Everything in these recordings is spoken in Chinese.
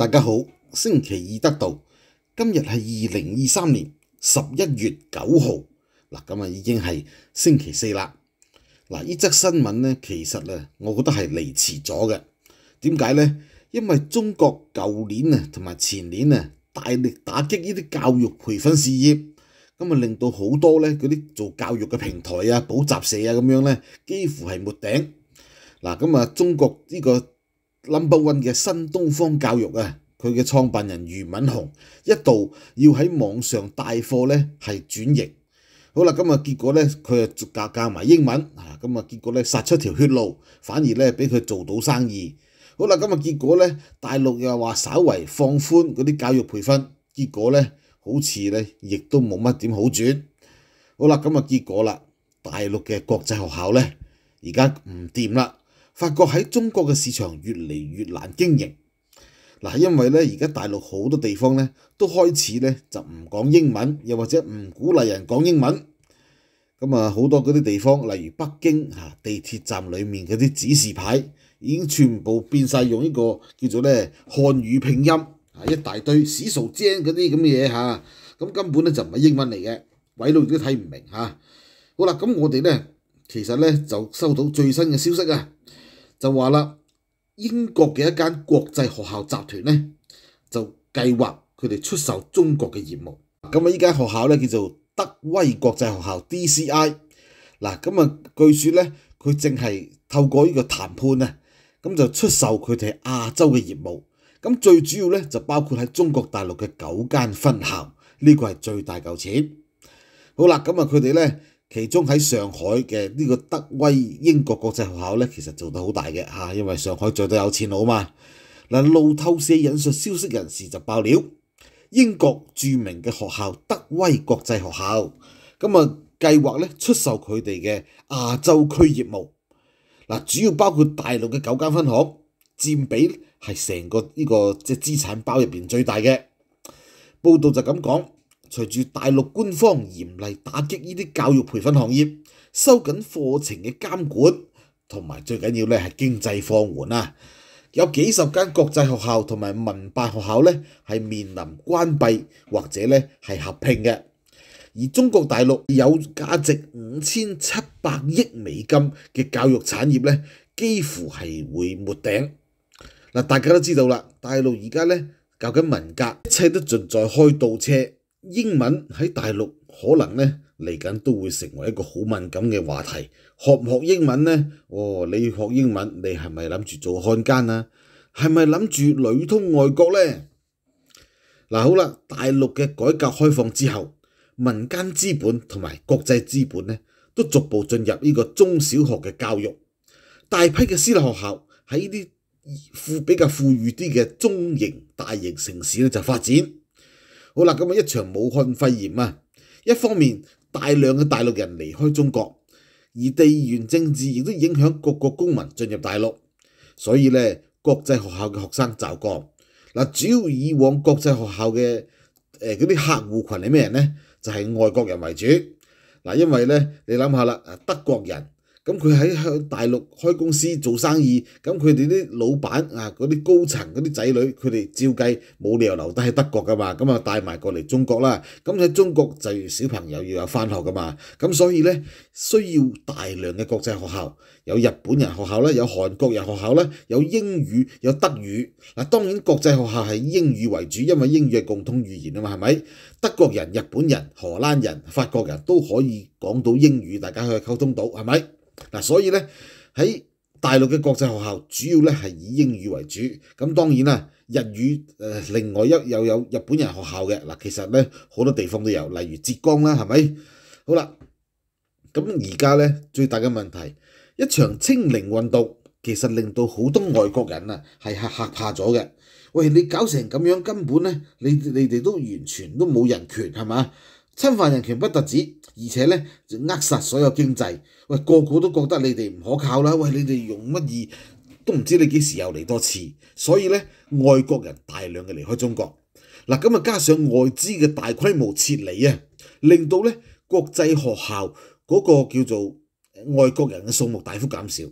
大家好，星期二得到今日係二零二三年十一月九號嗱，咁啊已經係星期四啦。嗱，呢則新聞咧，其實咧，我覺得係嚟遲咗嘅。點解咧？因為中國舊年啊同埋前年啊，大力打擊呢啲教育培訓事業，咁啊令到好多咧嗰啲做教育嘅平台啊、補習社啊咁樣咧，幾乎係没頂嗱。咁啊，中國呢個。林 n e 嘅新東方教育啊，佢嘅創辦人余敏雄一度要喺網上带货咧係轉型，好啦，咁啊，結果咧佢啊加教埋英文啊，咁啊結果咧殺出條血路，反而咧俾佢做到生意，好啦，咁啊，結果咧大陸又話稍为放寬嗰啲教育培訓，結果咧好似咧亦都冇乜點好轉，好啦，咁啊，結果啦，大陸嘅國際學校咧而家唔掂啦。發覺喺中國嘅市場越嚟越難經營嗱，因為咧而家大陸好多地方咧都開始咧就唔講英文，又或者唔鼓勵人講英文咁啊，好多嗰啲地方，例如北京吓地鐵站里面嗰啲指示牌已經全部變晒用呢個叫做咧漢語拼音啊，一大堆屎嘈精嗰啲咁嘅嘢吓，咁根本咧就唔係英文嚟嘅，鬼佬都睇唔明吓。好啦，咁我哋咧其實咧就收到最新嘅消息啊！就話啦，英國嘅一間國際學校集團咧，就計劃佢哋出售中國嘅業務。咁啊，依間學校咧叫做德威國際學校 （DCI）。嗱，咁啊，據說咧，佢正係透過呢個談判咧，咁就出售佢哋亞洲嘅業務。咁最主要咧就包括喺中國大陸嘅九間分校，呢個係最大嚿錢。好啦，咁啊，佢哋咧。其中喺上海嘅呢個德威英國國際學校咧，其實做得好大嘅嚇，因為上海最多有錢佬嘛。嗱，路透社引述消息人士就爆料，英國著名嘅學校德威國際學校咁啊，計劃咧出售佢哋嘅亞洲區業務。嗱，主要包括大陸嘅九間分行，佔比係成個呢個即係資產包入邊最大嘅。報道就咁講。隨住大陸官方嚴厲打擊呢啲教育培訓行業，收緊課程嘅監管，同埋最緊要咧係經濟放緩啊！有幾十間國際學校同埋民辦學校咧係面臨關閉或者咧係合併嘅。而中國大陸有價值五千七百億美金嘅教育產業咧，幾乎係會沒頂大家都知道啦，大陸而家咧搞緊文革，一切都盡在開倒車。英文喺大陸可能咧嚟緊都會成為一個好敏感嘅話題，學唔學英文咧？哦，你學英文，你係咪諗住做漢奸啊？係咪諗住旅通外國咧？嗱好啦，大陸嘅改革開放之後，民間資本同埋國際資本咧，都逐步進入呢個中小學嘅教育，大批嘅私立學校喺呢啲富比較富裕啲嘅中型大型城市咧就發展。好啦，咁啊，一場武漢肺炎啊，一方面大量嘅大陸人離開中國，而地緣政治亦都影響各國公民進入大陸，所以咧國際學校嘅學生就降。嗱，主要以往國際學校嘅誒嗰啲客户群係咩人咧？就係外國人為主。嗱，因為咧你諗下啦，德國人。咁佢喺大陸開公司做生意，咁佢哋啲老闆啊，嗰啲高層嗰啲仔女，佢哋照計冇理由留低喺德國噶嘛，咁啊帶埋過嚟中國啦。咁喺中國就小朋友要有翻學噶嘛，咁所以呢，需要大量嘅國際學校，有日本人學校啦，有韓國人學校啦，有英語有德語。嗱，當然國際學校係英語為主，因為英語係共通語言啊嘛，係咪？德國人、日本人、荷蘭人、法國人都可以講到英語，大家可以溝通到係咪？嗱，所以咧喺大陸嘅國際學校，主要咧係以英語為主，咁當然啦，日語另外一又有日本人學校嘅，嗱其實咧好多地方都有，例如浙江啦，係咪？好啦，咁而家咧最大嘅問題，一場清零運動，其實令到好多外國人啊係嚇嚇怕咗嘅，喂你搞成咁樣，根本咧你你哋都完全都冇人權係嘛？侵犯人權不特止，而且咧就扼殺所有經濟。喂，個個都覺得你哋唔可靠啦。喂，你哋用乜嘢都唔知，你幾時又嚟多次。所以咧，外國人大量嘅離開中國。嗱，咁啊，加上外資嘅大規模撤離啊，令到咧國際學校嗰個叫做外國人嘅數目大幅減少。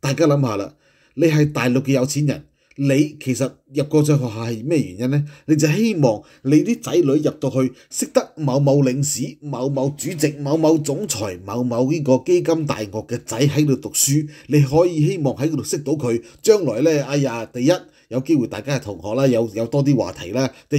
大家諗下啦，你係大陸嘅有錢人。你其實入國咗學校係咩原因呢？你就希望你啲仔女入到去識得某某領事、某某主席、某某總裁、某某呢個基金大額嘅仔喺度讀書，你可以希望喺度識到佢，將來呢，哎呀，第一有機會大家係同學啦，有有多啲話題啦。第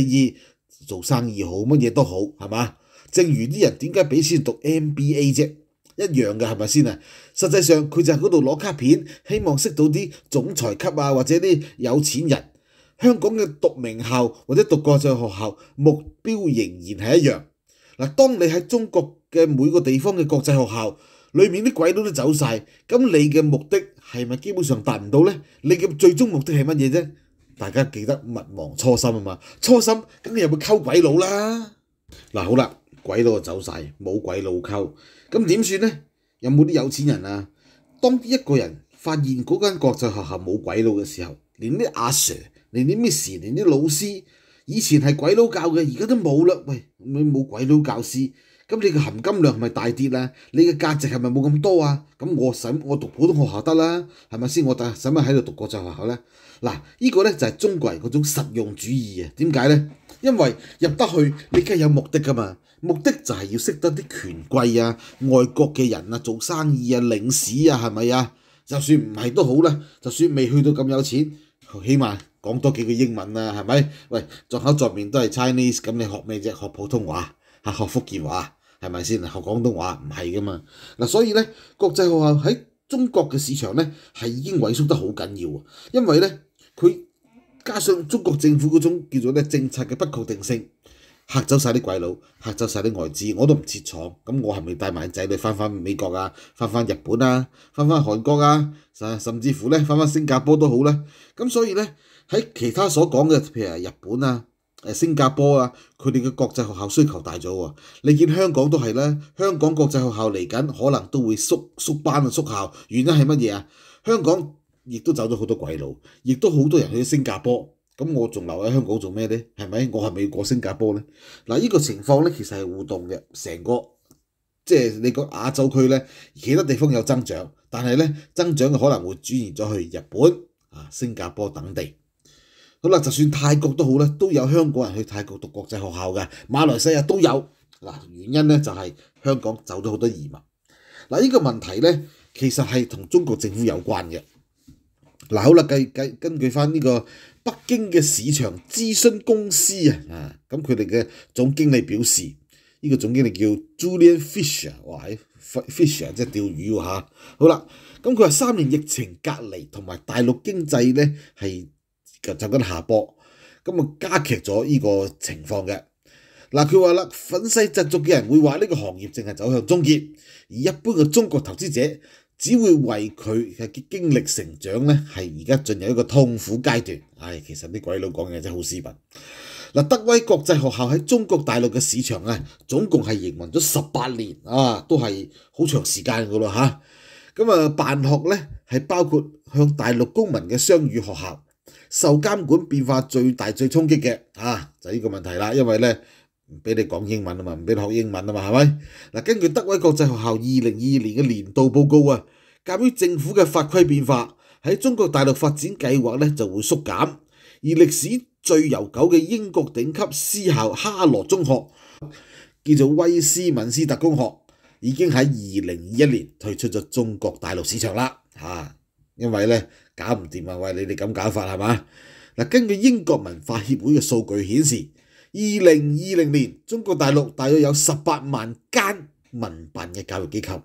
二做生意好，乜嘢都好，係嘛？正如啲人點解俾錢讀 MBA 啫？一樣嘅係咪先啊？實際上佢就喺嗰度攞卡片，希望識到啲總裁級啊，或者啲有錢人。香港嘅讀名校或者讀國際學校目標仍然係一樣。嗱，當你喺中國嘅每個地方嘅國際學校，裏面啲鬼佬都走晒，咁你嘅目的係咪基本上達唔到呢？你嘅最終目的係乜嘢啫？大家記得勿忘初心啊嘛！初心，咁你又會溝鬼佬啦。嗱，好啦。鬼佬就走晒，冇鬼佬溝，咁點算呢？有冇啲有錢人啊？當一個人發現嗰間國際學校冇鬼佬嘅時候，連啲阿 sir，連啲 Miss、連啲老師，以前係鬼佬教嘅，而家都冇啦。喂，你冇鬼佬教師，咁你嘅含金量係咪大跌啊？你嘅價值係咪冇咁多啊？咁我使我讀普通學校得啦，係咪先？我使乜喺度讀國際學校呢？嗱，呢個呢就係中國人嗰種實用主義啊！點解呢？因為入得去你梗係有目的㗎嘛～目的就係要識得啲權貴啊、外國嘅人啊、做生意啊、領事啊，係咪啊？就算唔係都好啦，就算未去到咁有錢，起碼講多幾句英文啊，係咪？喂，作喺作面都係 Chinese，咁你學咩啫？學普通話嚇，學福建話係咪先？學廣東話唔係噶嘛。嗱，所以咧，國際學校喺中國嘅市場咧係已經萎縮得好緊要，啊，因為咧佢加上中國政府嗰種叫做咧政策嘅不確定性。嚇走曬啲鬼佬，嚇走曬啲外資，我都唔設廠，咁我係咪帶埋仔女翻返美國啊，翻返日本啊，翻返韓國啊，甚至乎咧翻返新加坡都好呢。咁所以咧喺其他所講嘅，譬如日本啊、誒新加坡啊，佢哋嘅國際學校需求大咗喎。你見香港都係呢，香港國際學校嚟緊可能都會縮縮班啊縮校，原因係乜嘢啊？香港亦都走咗好多鬼佬，亦都好多人去新加坡。咁我仲留喺香港做咩呢？係咪？我係咪要過新加坡呢？嗱，呢個情況呢，其實係互動嘅，成個即係你講亞洲區呢，其他地方有增長，但係呢，增長嘅可能會轉移咗去日本、啊新加坡等地。好啦，就算泰國都好呢，都有香港人去泰國讀國際學校嘅，馬來西亞都有。嗱，原因呢，就係香港走咗好多移民。嗱，呢個問題呢，其實係同中國政府有關嘅。嗱，好啦，根據翻呢個。北京嘅市場諮詢公司啊，啊，咁佢哋嘅總經理表示，呢個總經理叫 Julian Fisher，哇，fisher 即係釣魚喎嚇。好啦，咁佢話三年疫情隔離同埋大陸經濟咧係就緊下坡，咁啊加劇咗呢個情況嘅。嗱，佢話啦，粉絲窒俗嘅人會話呢個行業正係走向終結，而一般嘅中國投資者。只會為佢嘅經歷成長咧，係而家進入一個痛苦階段。唉，其實啲鬼佬講嘢真係好斯文。嗱，德威國際學校喺中國大陸嘅市場啊，總共係營運咗十八年啊，都係好長時間噶咯嚇。咁啊，辦學咧係包括向大陸公民嘅雙語學校，受監管變化最大最衝擊嘅啊，就呢個問題啦，因為咧。唔俾你讲英文啊嘛，唔俾你学英文啊嘛，系咪？嗱，根据德威国际学校二零二二年嘅年度报告啊，鉴于政府嘅法规变化，喺中国大陆发展计划咧就会缩减。而历史最悠久嘅英国顶级私校哈罗中学，叫做威斯敏斯特公学，已经喺二零二一年退出咗中国大陆市场啦。吓，因为咧搞唔掂啊，喂，你哋咁搞法系嘛？嗱，根据英国文化协会嘅数据显示。二零二零年，中国大陆大约有十八万间民办嘅教育机构，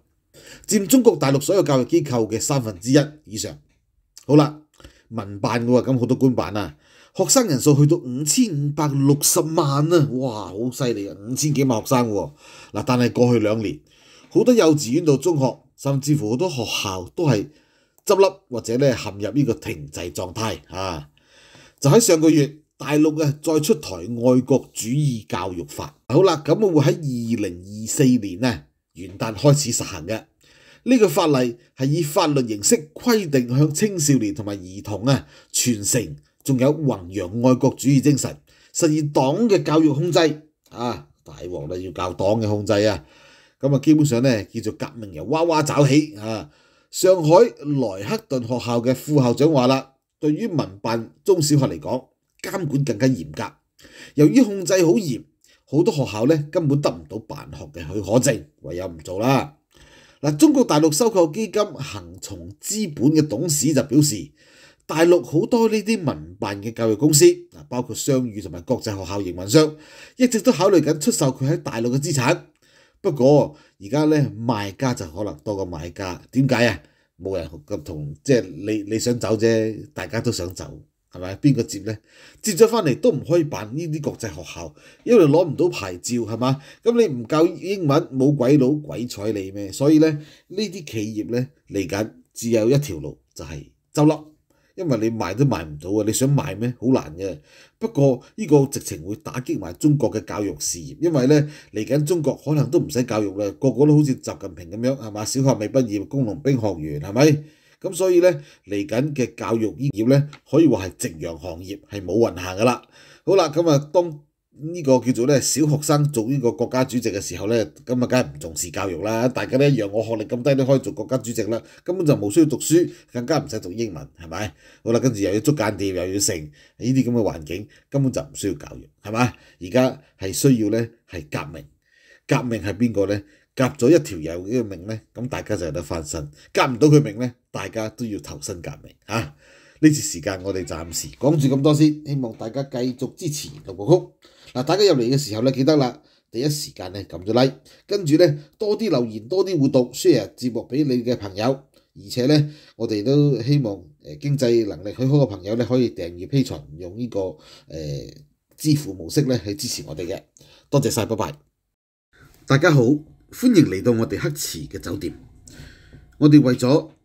占中国大陆所有教育机构嘅三分之一以上。好啦，民办嘅话，咁好多官办啊，学生人数去到五千五百六十万啊，哇，好犀利啊，五千几万学生喎。嗱，但系过去两年，好多幼稚园到中学，甚至乎好多学校都系执笠或者咧陷入呢个停滞状态啊。就喺上个月。大陸啊，再出台愛國主義教育法，好啦，咁啊會喺二零二四年呢，元旦開始實行嘅呢個法例係以法律形式規定向青少年同埋兒童啊傳承，仲有弘揚愛國主義精神，實現黨嘅教育控制啊。大王都要教黨嘅控制啊。咁啊，基本上呢，叫做革命由娃娃找起啊。上海萊克頓學校嘅副校長話啦：，對於民辦中小學嚟講，監管更加嚴格，由於控制好嚴，好多學校咧根本得唔到辦學嘅許可證，唯有唔做啦。嗱，中國大陸收購基金行從資本嘅董事就表示，大陸好多呢啲民辦嘅教育公司，嗱包括商語同埋國際學校營運商，一直都考慮緊出售佢喺大陸嘅資產。不過而家咧賣家就可能多過買家，點解啊？冇人咁同即係你你想走啫，大家都想走。係咪？邊個接呢？接咗翻嚟都唔可以辦呢啲國際學校，因為攞唔到牌照係嘛？咁你唔教英文，冇鬼佬鬼睬你咩？所以呢，呢啲企業呢，嚟緊只有一條路就係執笠，因為你賣都賣唔到啊！你想買咩？好難嘅。不過呢個直情會打擊埋中國嘅教育事業，因為呢嚟緊中國可能都唔使教育啦，個個都好似習近平咁樣係嘛？小學未畢業，工農兵學員係咪？咁所以咧嚟緊嘅教育業咧，可以話係夕陽行業係冇運行噶啦。好啦，咁啊當呢個叫做咧小學生做呢個國家主席嘅時候咧，咁啊梗係唔重視教育啦。大家咧一樣，我學歷咁低都可以做國家主席啦，根本就冇需要讀書，更加唔使讀英文，係咪？好啦，跟住又要捉間店又要成呢啲咁嘅環境根本就唔需要教育，係咪？而家係需要咧係革命，革命係邊個咧？夹咗一條友嘅命咧，咁大家就有得翻身。夹唔到佢命咧？大家都要投身革命嚇！呢次時間我哋暫時講住咁多先，希望大家繼續支持六個曲。嗱，大家入嚟嘅時候咧，記得啦，第一時間咧撳咗 like，跟住咧多啲留言，多啲互動，share 節目俾你嘅朋友。而且咧，我哋都希望誒經濟能力許可嘅朋友咧，可以訂閱披財用呢個誒支付模式咧去支持我哋嘅。多謝曬，拜拜！大家好，歡迎嚟到我哋黑池嘅酒店。我哋為咗